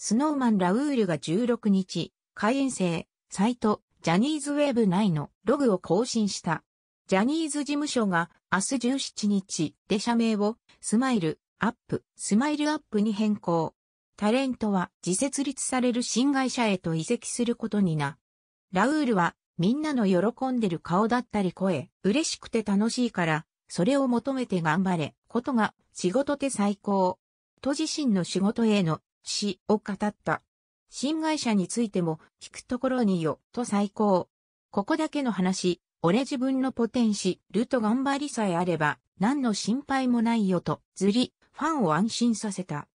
スノーマンラウールが16日、会員制、サイト、ジャニーズウェブ内のログを更新した。ジャニーズ事務所が明日17日で社名をスマイルアップ、スマイルアップに変更。タレントは自設立される新会社へと移籍することにな。ラウールはみんなの喜んでる顔だったり声、嬉しくて楽しいから、それを求めて頑張れ、ことが仕事て最高。と自身の仕事へのしを語った。新会社についても聞くところによ、と最高。ここだけの話、俺自分のポテンシルと頑張りさえあれば、何の心配もないよと、ずり、ファンを安心させた。